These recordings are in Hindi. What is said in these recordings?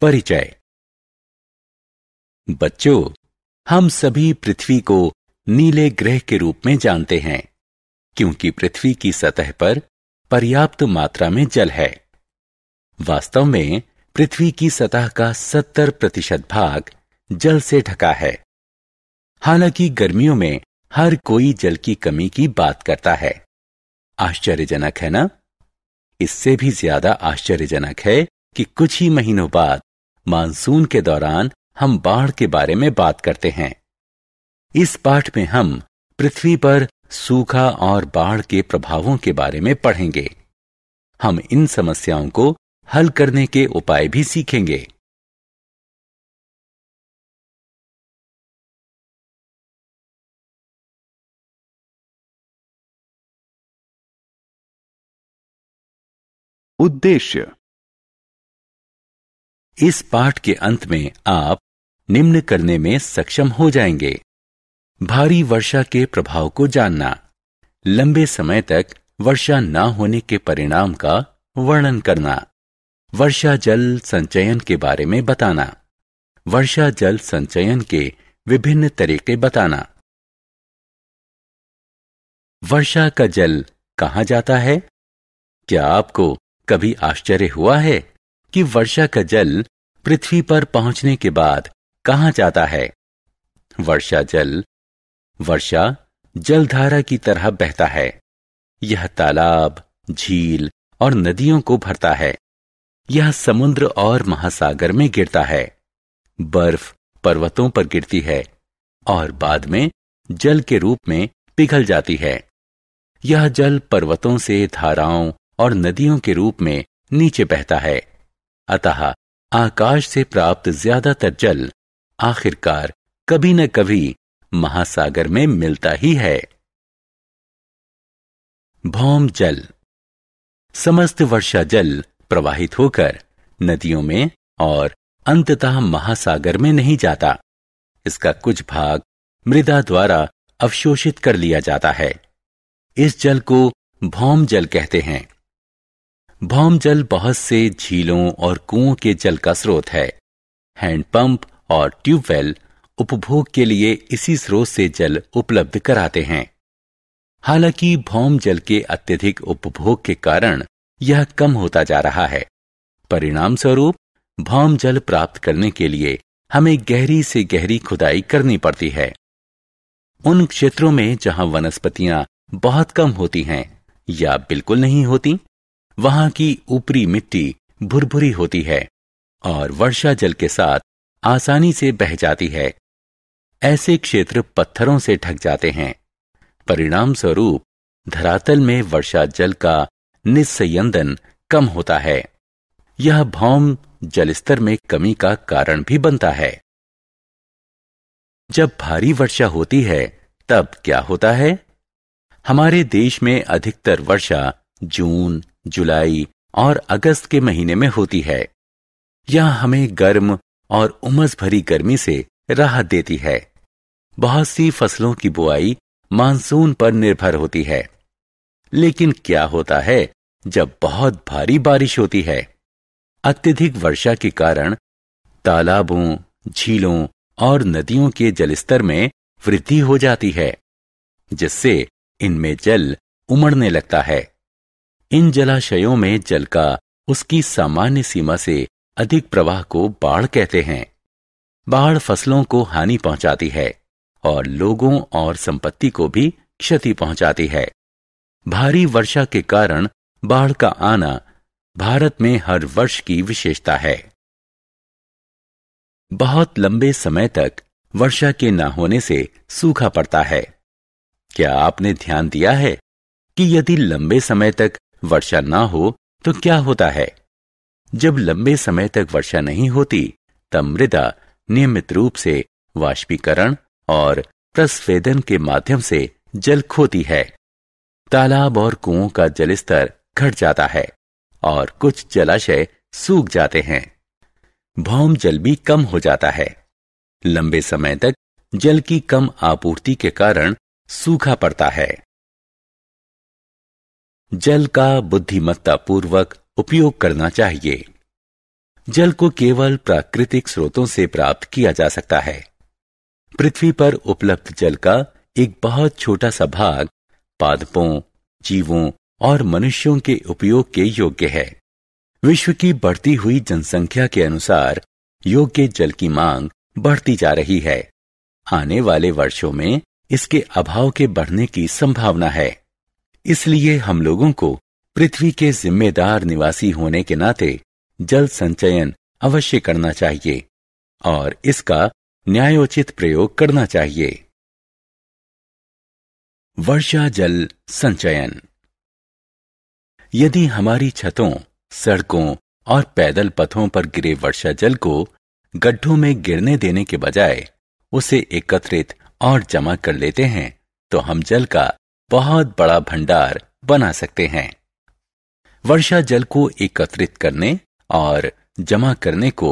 परिचय बच्चों हम सभी पृथ्वी को नीले ग्रह के रूप में जानते हैं क्योंकि पृथ्वी की सतह पर पर्याप्त मात्रा में जल है वास्तव में पृथ्वी की सतह का 70 प्रतिशत भाग जल से ढका है हालांकि गर्मियों में हर कोई जल की कमी की बात करता है आश्चर्यजनक है ना इससे भी ज्यादा आश्चर्यजनक है कि कुछ ही महीनों बाद मानसून के दौरान हम बाढ़ के बारे में बात करते हैं इस पाठ में हम पृथ्वी पर सूखा और बाढ़ के प्रभावों के बारे में पढ़ेंगे हम इन समस्याओं को हल करने के उपाय भी सीखेंगे उद्देश्य इस पाठ के अंत में आप निम्न करने में सक्षम हो जाएंगे भारी वर्षा के प्रभाव को जानना लंबे समय तक वर्षा न होने के परिणाम का वर्णन करना वर्षा जल संचयन के बारे में बताना वर्षा जल संचयन के विभिन्न तरीके बताना वर्षा का जल कहां जाता है क्या आपको कभी आश्चर्य हुआ है कि वर्षा का जल पृथ्वी पर पहुंचने के बाद कहा जाता है वर्षा जल वर्षा जलधारा की तरह बहता है यह तालाब झील और नदियों को भरता है यह समुद्र और महासागर में गिरता है बर्फ पर्वतों पर गिरती है और बाद में जल के रूप में पिघल जाती है यह जल पर्वतों से धाराओं और नदियों के रूप में नीचे बहता है अतः आकाश से प्राप्त ज्यादातर जल आखिरकार कभी न कभी महासागर में मिलता ही है भौम जल समस्त वर्षा जल प्रवाहित होकर नदियों में और अंततः महासागर में नहीं जाता इसका कुछ भाग मृदा द्वारा अवशोषित कर लिया जाता है इस जल को भौम जल कहते हैं भौम जल बहुत से झीलों और कुओं के जल का स्रोत है हैंडपंप और ट्यूबवेल उपभोग के लिए इसी स्रोत से जल उपलब्ध कराते हैं हालांकि भौम जल के अत्यधिक उपभोग के कारण यह कम होता जा रहा है परिणाम स्वरूप भौम जल प्राप्त करने के लिए हमें गहरी से गहरी खुदाई करनी पड़ती है उन क्षेत्रों में जहां वनस्पतियां बहुत कम होती हैं या बिल्कुल नहीं होती वहां की ऊपरी मिट्टी भुरभुरी होती है और वर्षा जल के साथ आसानी से बह जाती है ऐसे क्षेत्र पत्थरों से ढक जाते हैं परिणाम स्वरूप धरातल में वर्षा जल का निस्सयंदन कम होता है यह भौम जलस्तर में कमी का कारण भी बनता है जब भारी वर्षा होती है तब क्या होता है हमारे देश में अधिकतर वर्षा जून जुलाई और अगस्त के महीने में होती है यह हमें गर्म और उमस भरी गर्मी से राहत देती है बहुत सी फसलों की बुआई मानसून पर निर्भर होती है लेकिन क्या होता है जब बहुत भारी बारिश होती है अत्यधिक वर्षा के कारण तालाबों झीलों और नदियों के जलस्तर में वृद्धि हो जाती है जिससे इनमें जल उमड़ने लगता है इन जलाशयों में जल का उसकी सामान्य सीमा से अधिक प्रवाह को बाढ़ कहते हैं बाढ़ फसलों को हानि पहुंचाती है और लोगों और संपत्ति को भी क्षति पहुंचाती है भारी वर्षा के कारण बाढ़ का आना भारत में हर वर्ष की विशेषता है बहुत लंबे समय तक वर्षा के न होने से सूखा पड़ता है क्या आपने ध्यान दिया है कि यदि लंबे समय तक वर्षा ना हो तो क्या होता है जब लंबे समय तक वर्षा नहीं होती तब मृदा नियमित रूप से वाष्पीकरण और प्रस्वेदन के माध्यम से जल खोती है तालाब और कुओं का जलस्तर घट जाता है और कुछ जलाशय सूख जाते हैं भौम जल भी कम हो जाता है लंबे समय तक जल की कम आपूर्ति के कारण सूखा पड़ता है जल का बुद्धिमत्ता पूर्वक उपयोग करना चाहिए जल को केवल प्राकृतिक स्रोतों से प्राप्त किया जा सकता है पृथ्वी पर उपलब्ध जल का एक बहुत छोटा सा भाग पादपों जीवों और मनुष्यों के उपयोग के योग्य है विश्व की बढ़ती हुई जनसंख्या के अनुसार योग्य जल की मांग बढ़ती जा रही है आने वाले वर्षों में इसके अभाव के बढ़ने की संभावना है इसलिए हम लोगों को पृथ्वी के जिम्मेदार निवासी होने के नाते जल संचयन अवश्य करना चाहिए और इसका न्यायोचित प्रयोग करना चाहिए वर्षा जल संचयन यदि हमारी छतों सड़कों और पैदल पथों पर गिरे वर्षा जल को गड्ढों में गिरने देने के बजाय उसे एकत्रित और जमा कर लेते हैं तो हम जल का बहुत बड़ा भंडार बना सकते हैं वर्षा जल को एकत्रित करने और जमा करने को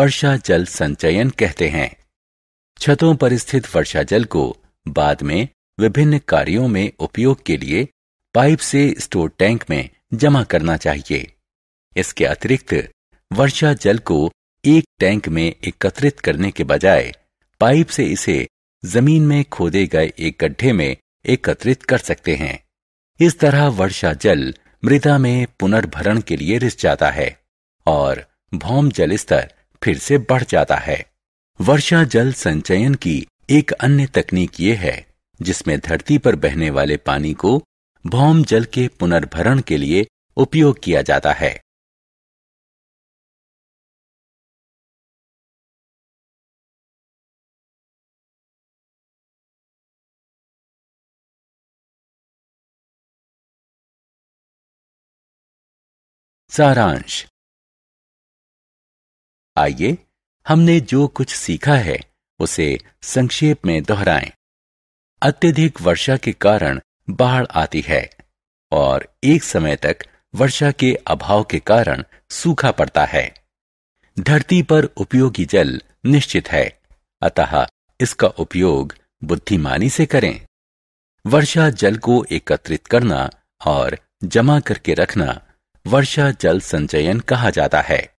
वर्षा जल संचयन कहते हैं छतों पर स्थित वर्षा जल को बाद में विभिन्न कार्यों में उपयोग के लिए पाइप से स्टोर टैंक में जमा करना चाहिए इसके अतिरिक्त वर्षा जल को एक टैंक में एकत्रित करने के बजाय पाइप से इसे जमीन में खोदे गए एक गड्ढे में एकत्रित कर सकते हैं इस तरह वर्षा जल मृदा में पुनर्भरण के लिए रिस जाता है और भौम जल स्तर फिर से बढ़ जाता है वर्षा जल संचयन की एक अन्य तकनीक ये है जिसमें धरती पर बहने वाले पानी को भौम जल के पुनर्भरण के लिए उपयोग किया जाता है सारांश आइए हमने जो कुछ सीखा है उसे संक्षेप में दोहराएं। अत्यधिक वर्षा के कारण बाढ़ आती है और एक समय तक वर्षा के अभाव के कारण सूखा पड़ता है धरती पर उपयोगी जल निश्चित है अतः इसका उपयोग बुद्धिमानी से करें वर्षा जल को एकत्रित करना और जमा करके रखना वर्षा जल संचयन कहा जाता है